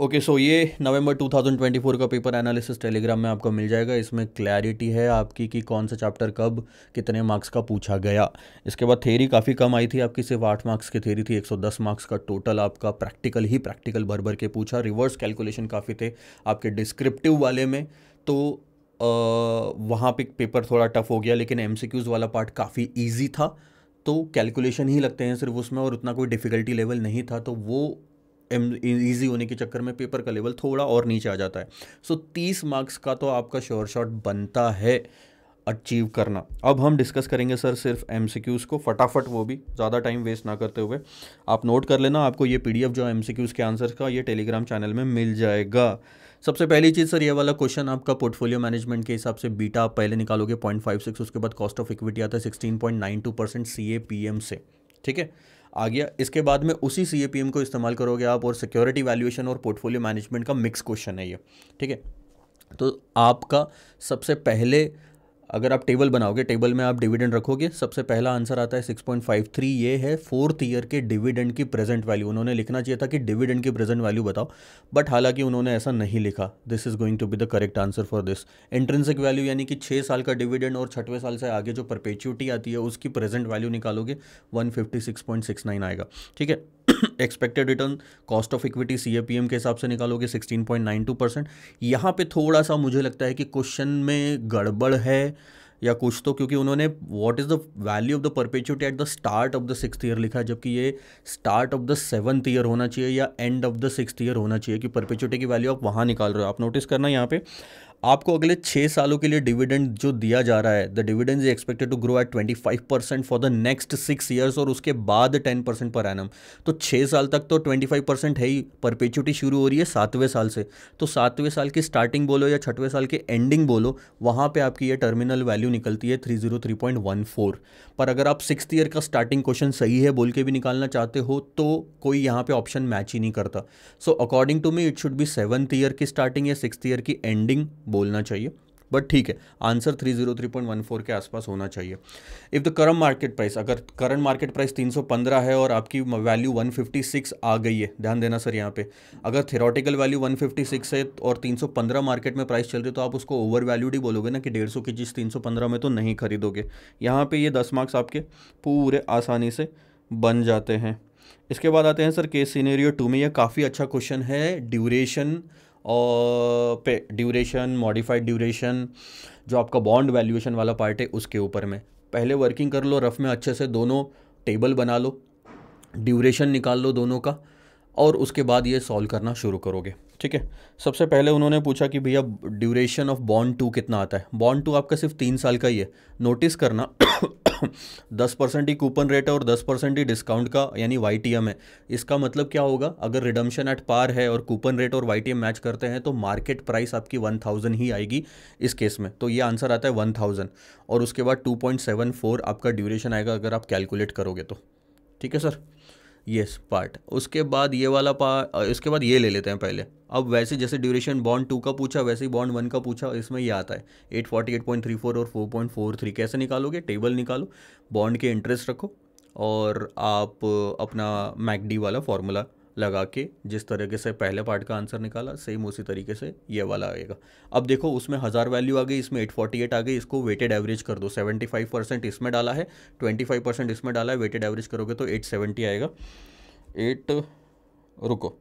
okay so ये नवंबर 2024 का paper analysis Telegram में आपको मिल जाएगा इसमें क्लैरिटी है आपकी कि कौन सा चैप्टर कब कितने मार्क्स का पूछा गया इसके बाद थेरी काफ़ी कम आई थी आपकी सिर्फ आठ मार्क्स की थेरी थी 110 मार्क्स का टोटल आपका प्रैक्टिकल ही प्रैक्टिकल भर भर के पूछा रिवर्स कैलकुलेशन काफ़ी थे आपके डिस्क्रिप्टिव वाले में तो वहाँ पे पेपर थोड़ा टफ हो गया लेकिन एम वाला पार्ट काफ़ी ईजी था तो कैलकुलेशन ही लगते हैं सिर्फ उसमें और उतना कोई डिफ़िकल्टी लेवल नहीं था तो वो ईजी होने के चक्कर में पेपर का लेवल थोड़ा और नीचे आ जाता है सो तीस मार्क्स का तो आपका श्योर शॉट बनता है अचीव करना अब हम डिस्कस करेंगे सर सिर्फ एम को फटाफट वो भी ज़्यादा टाइम वेस्ट ना करते हुए आप नोट कर लेना आपको ये पी जो एम के आंसर का ये टेलीग्राम चैनल में मिल जाएगा सबसे पहली चीज़ सर ये वाला क्वेश्चन आपका पोर्टफोलियो मैनेजमेंट के हिसाब से बीटा आप पहले निकालोगे पॉइंट फाइव सिक्स उसके बाद कॉस्ट ऑफ इक्विटी आता है sixteen point nine two percent C A P M से ठीक है आ गया इसके बाद में उसी सी ए पी एम को इस्तेमाल करोगे आप और सिक्योरिटी वैल्यूएशन और पोर्टफोलियो मैनेजमेंट का मिक्स क्वेश्चन है ये ठीक है तो आपका सबसे पहले अगर आप टेबल बनाओगे टेबल में आप डिविडेंड रखोगे सबसे पहला आंसर आता है 6.53 ये है फोर्थ ईयर के डिविडेंड की प्रेजेंट वैल्यू उन्होंने लिखना चाहिए था कि डिविडेंड की प्रेजेंट वैल्यू बताओ बट हालांकि उन्होंने ऐसा नहीं लिखा this is going to be the correct answer for this intrinsic value यानी कि छः साल का डिविडेंड और छठवें साल से आगे जो परपेचुटी आती है उसकी प्रेजेंट वैल्यू निकालोगे वन आएगा ठीक है expected return cost of equity C के हिसाब से निकालोगे 16.92 परसेंट यहाँ पे थोड़ा सा मुझे लगता है कि क्वेश्चन में गड़बड़ है या कुछ तो क्योंकि उन्होंने what is the value of the perpetuity at the start of the six year लिखा जबकि ये start of the seventh year होना चाहिए या end of the six year होना चाहिए कि परपेचुटी की वैल्यू आप वहाँ निकाल रहे हो आप नोटिस करना यहाँ पे आपको अगले छः सालों के लिए डिविडेंड जो दिया जा रहा है the dividend is expected to grow at twenty five percent for the next six years और उसके बाद टेन परसेंट पर एनम तो छः साल तक तो ट्वेंटी फाइव परसेंट है ही परपेचुटी शुरू हो रही है सातवें साल से तो सातवें साल की स्टार्टिंग बोलो या छठवें साल के एंडिंग बोलो वहाँ पर आपकी ये टर्मिनल वैल्यू निकलती है three zero three point one four पर अगर आप सिक्स ईयर का स्टार्टिंग क्वेश्चन सही है बोल के भी निकालना चाहते हो तो कोई यहाँ पर ऑप्शन मैच ही नहीं करता so according to me it should be seventh year की स्टार्टिंग या सिक्स ईयर की एंडिंग बोलना चाहिए बट ठीक है आंसर 303.14 के आसपास होना चाहिए if the current market price अगर करंट मार्केट प्राइस 315 है और आपकी वैल्यू 156 आ गई है ध्यान देना सर यहाँ पे अगर थेरोटिकल वैल्यू 156 है और 315 मार्केट में प्राइस चल रही है तो आप उसको ओवर वैल्यूड ही बोलोगे ना कि 150 की चीज़ तीन में तो नहीं खरीदोगे यहाँ पर ये दस मार्क्स आपके पूरे आसानी से बन जाते हैं इसके बाद आते हैं सर केस सीनेरियो टू में यह काफ़ी अच्छा क्वेश्चन है ड्यूरेशन और पे ड्यूरेशन मॉडिफाइड ड्यूरेशन जो आपका बॉन्ड वैल्यूएशन वाला पार्ट है उसके ऊपर में पहले वर्किंग कर लो रफ में अच्छे से दोनों टेबल बना लो ड्यूरेशन निकाल लो दोनों का और उसके बाद ये सॉल्व करना शुरू करोगे ठीक है सबसे पहले उन्होंने पूछा कि भैया ड्यूरेशन ऑफ बॉन्ड टू कितना आता है बॉन्ड टू आपका सिर्फ तीन साल का ही है नोटिस करना दस परसेंट ही कूपन रेट है और दस परसेंट ही डिस्काउंट का यानी वाई टी एम है इसका मतलब क्या होगा अगर रिडम्शन एट पार है और कूपन रेट और वाई टी एम मैच करते हैं तो मार्केट प्राइस आपकी वन थाउजेंड ही आएगी इस केस में तो ये आंसर आता है वन थाउजेंड और उसके बाद टू पॉइंट सेवन फोर आपका ड्यूरेशन आएगा अगर आप कैलकुलेट करोगे तो ठीक है सर यस पार्ट उसके बाद ये वाला पार्ट इसके बाद ये ले लेते हैं पहले अब वैसे जैसे ड्यूरेशन बॉन्ड टू का पूछा वैसे ही बॉन्ड वन का पूछा इसमें ये आता है eight forty eight point three four और फोर पॉइंट फोर थ्री कैसे निकालोगे टेबल निकालो बॉन्ड के इंटरेस्ट रखो और आप अपना मैकडी वाला फार्मूला लगा के जिस तरीके से पहले पार्ट का आंसर निकाला सेम उसी तरीके से ये वाला आएगा अब देखो उसमें हज़ार वैल्यू आ गई इसमें एट फोर्टी एट आ गई इसको वेटेड एवरेज कर दो सेवेंटी फाइव परसेंट इसमें डाला है ट्वेंटी फाइव परसेंट इसमें डाला है वेटेड एवरेज करोगे तो एट सेवेंटी आएगा एट रुको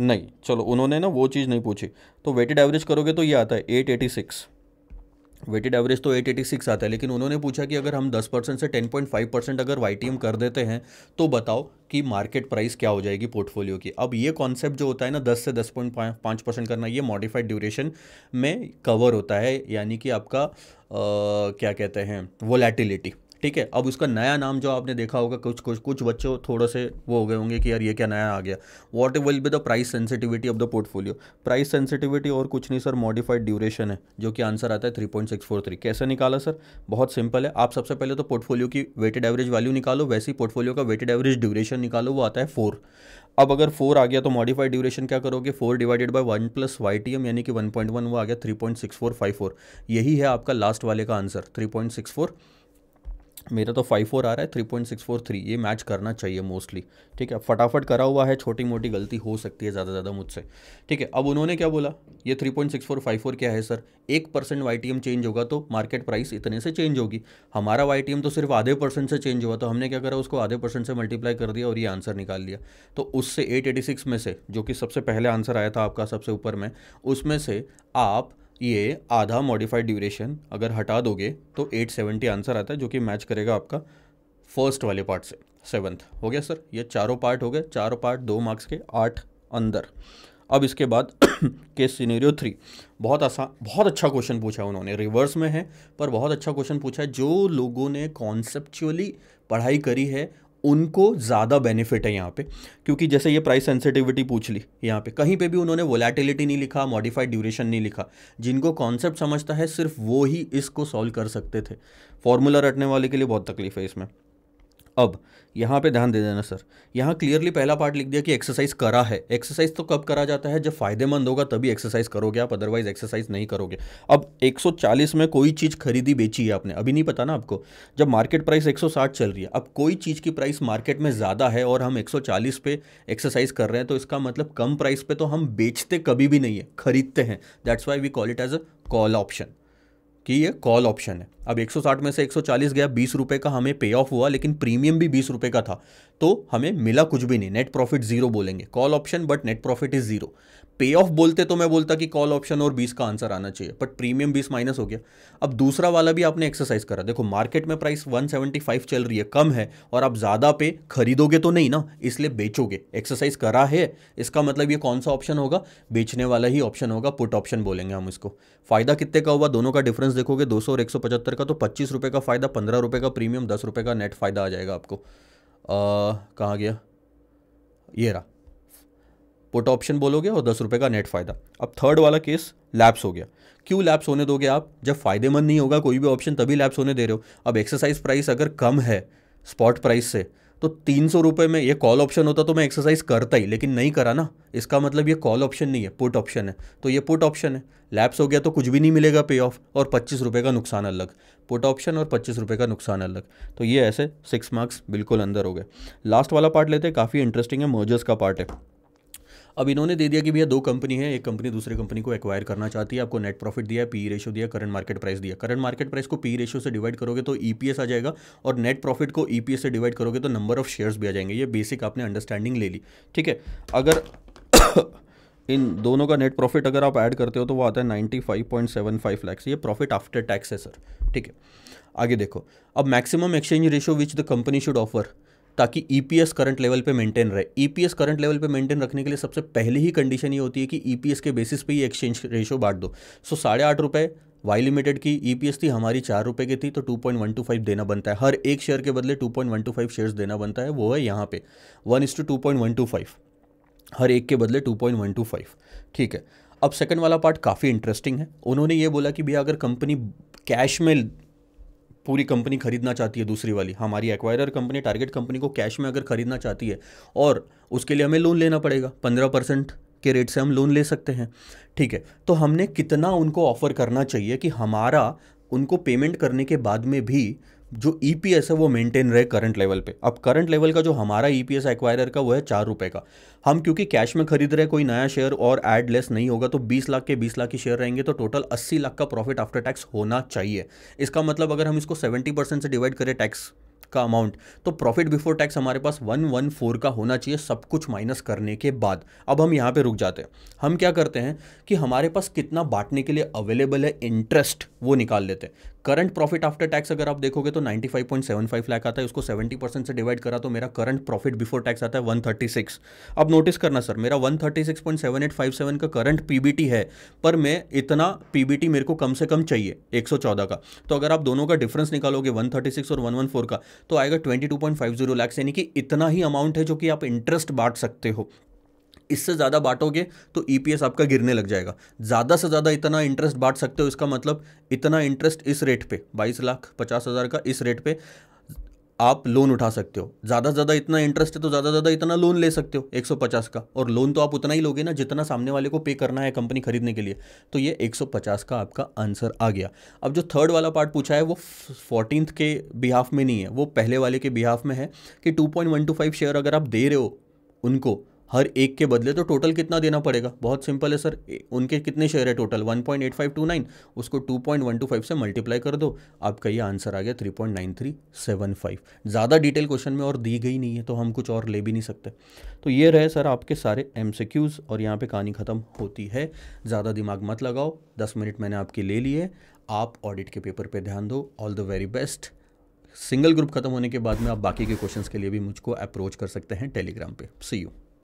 नहीं चलो उन्होंने ना वो चीज़ नहीं पूछी तो वेटेड एवरेज करोगे तो ये आता है eight eighty six weighted average तो 886 आता है लेकिन उन्होंने पूछा कि अगर हम 10 परसेंट से 10.5 परसेंट अगर वाई कर देते हैं तो बताओ कि मार्केट प्राइस क्या हो जाएगी पोर्टफोलियो की अब ये कॉन्सेप्ट जो होता है ना 10 से 10.5 परसेंट करना ये मॉडिफाइड ड्यूरेशन में कवर होता है यानी कि आपका आ, क्या कहते हैं वोलेटिलिटी ठीक है अब उसका नया नाम जो आपने देखा होगा कुछ कुछ कुछ बच्चों थोड़े से वो हो गए होंगे कि यार ये क्या नया आ गया what will be the price sensitivity of the portfolio price sensitivity और कुछ नहीं सर मॉडिफाइड ड्यूरेशन है जो कि आंसर आता है three point six four three कैसे निकाला सर बहुत सिंपल है आप सबसे पहले तो पोर्टफोलियो की वेटेड एवरेज वैल्यू निकालो वैसे ही पोर्टफोलियो का वेटेड एवरेज ड्यूरेशन निकालो वो आता है फोर अब अगर फोर आ गया तो मॉडिफाइड ड्यूरेशन क्या करोगे four divided by one plus Y T M यानी कि वन पॉइंट वन वो आ गया three point six four five four यही है आपका लास्ट वाले का answer three point six four मेरा तो फाइव फोर आ रहा है three point six four three ये मैच करना चाहिए मोस्टली ठीक है फटाफट करा हुआ है छोटी मोटी गलती हो सकती है ज़्यादा ज़्यादा मुझसे ठीक है अब उन्होंने क्या बोला ये three point six four five four क्या है सर एक percent Y T M change होगा तो मार्केट प्राइस इतने से चेंज होगी हमारा वाई टी एम तो सिर्फ आधे परसेंट से चेंज हुआ तो हमने क्या करा उसको आधे परसेंट से मल्टीप्लाई कर दिया और ये आंसर निकाल लिया तो उससे एट एटी सिक्स में से जो कि सबसे पहले आंसर आया था आपका सबसे ऊपर में उसमें से आप ये आधा मॉडिफाइड ड्यूरेशन अगर हटा दोगे तो 870 आंसर आता है जो कि मैच करेगा आपका फर्स्ट वाले पार्ट से सेवन्थ हो गया सर ये चारों पार्ट हो गए चारों पार्ट दो मार्क्स के आठ अंदर अब इसके बाद केस सीनेरियो थ्री बहुत आसान बहुत अच्छा क्वेश्चन पूछा है उन्होंने रिवर्स में है पर बहुत अच्छा क्वेश्चन पूछा है जो लोगों ने कॉन्सेप्चुअली पढ़ाई करी है उनको ज़्यादा बेनिफिट है यहाँ पे क्योंकि जैसे ये प्राइस सेंसिटिविटी पूछ ली यहाँ पे कहीं पे भी उन्होंने वोलेटिलिटी नहीं लिखा मॉडिफाइड ड्यूरेशन नहीं लिखा जिनको कॉन्सेप्ट समझता है सिर्फ वो ही इसको सॉल्व कर सकते थे फॉर्मूला रटने वाले के लिए बहुत तकलीफ है इसमें अब यहाँ पे ध्यान दे देना सर यहाँ क्लियरली पहला पार्ट लिख दिया कि एक्सरसाइज करा है एक्सरसाइज तो कब करा जाता है जब फायदेमंद होगा तभी एक्सरसाइज करोगे आप अदरवाइज एक्सरसाइज नहीं करोगे अब 140 में कोई चीज़ खरीदी बेची है आपने अभी नहीं पता ना आपको जब मार्केट प्राइस 160 चल रही है अब कोई चीज़ की प्राइस मार्केट में ज़्यादा है और हम एक पे एक्सरसाइज कर रहे हैं तो इसका मतलब कम प्राइस पर तो हम बेचते कभी भी नहीं है खरीदते हैं that's why we call it as a call option कि ये कॉल ऑप्शन है अब 160 में से 140 गया बीस रुपये का हमें पे ऑफ हुआ लेकिन प्रीमियम भी बीस रुपये का था तो हमें मिला कुछ भी नहीं नेट प्रॉफिट जीरो बोलेंगे call option but net profit is zero pay off बोलते तो मैं बोलता कि कॉल ऑप्शन और बीस का आंसर आना चाहिए बट प्रीमियम बीस माइनस हो गया अब दूसरा वाला भी आपने एक्सरसाइज करा देखो मार्केट में प्राइस 175 चल रही है कम है और आप ज़्यादा पे खरीदोगे तो नहीं ना इसलिए बेचोगे एक्सरसाइज करा है इसका मतलब ये कौन सा ऑप्शन होगा बेचने वाला ही ऑप्शन होगा पुट ऑप्शन बोलेंगे हम इसको फायदा कितने का हुआ दोनों का डिफरेंस देखोगे 200 और 175 का तो पच्चीस रुपये का फ़ायदा पंद्रह रुपये का प्रीमियम दस रुपये का नेट फ़ायदा आ जाएगा आपको कहाँ गया ये रहा पुट ऑप्शन बोलोगे और दस रुपये का नेट फ़ायदा अब थर्ड वाला केस लैप्स हो गया क्यों लैप्स होने दोगे आप जब फ़ायदेमंद नहीं होगा कोई भी ऑप्शन तभी लैप्स होने दे रहे हो अब एक्सरसाइज प्राइस अगर कम है स्पॉट प्राइस से तो तीन सौ रुपये में ये कॉल ऑप्शन होता तो मैं एक्सरसाइज करता ही लेकिन नहीं करा ना इसका मतलब ये कॉल ऑप्शन नहीं है पुट ऑप्शन है तो ये पुट ऑप्शन है लैप्स हो गया तो कुछ भी नहीं मिलेगा पे ऑफ और पच्चीस रुपये का नुकसान अलग पुट ऑप्शन और पच्चीस रुपये का नुकसान अलग तो ये ऐसे सिक्स मार्क्स बिल्कुल अंदर हो गए लास्ट वाला पार्ट लेते हैं काफ़ी इंटरेस्टिंग है मर्जर्स का पार्ट है अब इन्होंने दे दिया कि भैया दो कंपनी है एक कंपनी दूसरे कंपनी को एक्वायर करना चाहती है आपको नेट प्रॉफिट दिया पी रेशो e दिया करंट मार्केट प्राइस दिया करंट मार्केट प्राइस को पी रेशो e से डिवाइड करोगे तो ईपीएस e आ जाएगा और नेट प्रॉफिट को ईपीएस से डिवाइड करोगे तो नंबर ऑफ शेयर्स भी आ जाएंगे ये बेसिक आपने अंडरस्टैंडिंग ले ली ठीक है अगर इन दोनों का नेट प्रॉफिट अगर आप ऐड करते हो तो वो आता है ninety five point seven five lakhs ये प्रॉफिट आफ्टर टैक्स है सर ठीक है आगे देखो अब maximum exchange ratio which the company should offer ताकि ईपीएस करंट लेवल पे मेंटेन रहे ईपीएस करंट लेवल पे मेंटेन रखने के लिए सबसे पहली ही कंडीशन ये होती है कि ईपीएस e के बेसिस पे ही एक्सचेंज रेशो बांट दो सो साढ़े आठ रुपये वाई लिमिटेड की ईपीएस e थी हमारी चार रुपये की थी तो 2.125 देना बनता है हर एक शेयर के बदले 2.125 शेयर्स देना बनता है वो है यहाँ पे वन इस टू हर एक के बदले 2.125 ठीक है अब सेकंड वाला पार्ट काफ़ी इंटरेस्टिंग है उन्होंने ये बोला कि भैया अगर कंपनी कैश में पूरी कंपनी खरीदना चाहती है दूसरी वाली हमारी एक्वायरर कंपनी टारगेट कंपनी को कैश में अगर खरीदना चाहती है और उसके लिए हमें लोन लेना पड़ेगा पंद्रह परसेंट के रेट से हम लोन ले सकते हैं ठीक है तो हमने कितना उनको ऑफ़र करना चाहिए कि हमारा उनको पेमेंट करने के बाद में भी जो ई पी एस है वो मेंटेन रहे करंट लेवल पे अब करंट लेवल का जो हमारा ई पी एस एक्वायर का वो है चार रुपये का हम क्योंकि कैश में खरीद रहे कोई नया शेयर और एड लेस नहीं होगा तो 20 लाख के 20 लाख के शेयर रहेंगे तो टोटल 80 लाख का प्रॉफिट आफ्टर टैक्स होना चाहिए इसका मतलब अगर हम इसको 70 परसेंट से डिवाइड करें टैक्स का अमाउंट तो प्रॉफिट बिफोर टैक्स हमारे पास वन वन फोर का होना चाहिए सब कुछ माइनस करने के बाद अब हम यहाँ पे रुक जाते हैं हम क्या करते हैं कि हमारे पास कितना बांटने के लिए अवेलेबल है इंटरेस्ट वो निकाल लेते हैं करंट प्रॉफिट आफ्टर टैक्स अगर आप देखोगे तो 95.75 लाख आता है उसको 70 परसेंट से डिवाइड करा तो मेरा करंट प्रॉफिट बिफोर टैक्स आता है 136 अब नोटिस करना सर मेरा 136.7857 का करंट पीबीटी है पर मैं इतना पीबीटी मेरे को कम से कम चाहिए 114 का तो अगर आप दोनों का डिफरेंस निकालोगे वन और वन का तो आएगा ट्वेंटी टू यानी कि इतना ही अमाउंट है जो कि आप इंटरेस्ट बांट सकते हो इससे ज़्यादा बांटोगे तो ई e आपका गिरने लग जाएगा ज़्यादा से ज़्यादा इतना इंटरेस्ट बांट सकते हो इसका मतलब इतना इंटरेस्ट इस रेट पे बाईस लाख पचास हज़ार का इस रेट पे आप लोन उठा सकते हो ज़्यादा से ज़्यादा इतना इंटरेस्ट है तो ज़्यादा से ज़्यादा इतना लोन ले सकते हो 150 का और लोन तो आप उतना ही लोगे ना जितना सामने वाले को पे करना है कंपनी खरीदने के लिए तो ये 150 का आपका आंसर आ गया अब जो थर्ड वाला पार्ट पूछा है वो फोर्टीन के बिहाफ में नहीं है वो पहले वाले के बिहाफ में है कि टू शेयर अगर आप दे रहे हो उनको हर एक के बदले तो टोटल कितना देना पड़ेगा बहुत सिंपल है सर उनके कितने शेयर है टोटल 1.8529 उसको 2.125 से मल्टीप्लाई कर दो आपका ये आंसर आ गया 3.9375 ज़्यादा डिटेल क्वेश्चन में और दी गई नहीं है तो हम कुछ और ले भी नहीं सकते तो ये रहे सर आपके सारे एम और यहाँ पर कहानी ख़त्म होती है ज़्यादा दिमाग मत लगाओ दस मिनट मैंने आपके ले लिए आप ऑडिट के पेपर पर ध्यान दो all the very best single group खत्म होने के बाद में आप बाकी के क्वेश्चंस के लिए भी मुझको अप्रोच कर सकते हैं टेलीग्राम पे सी यू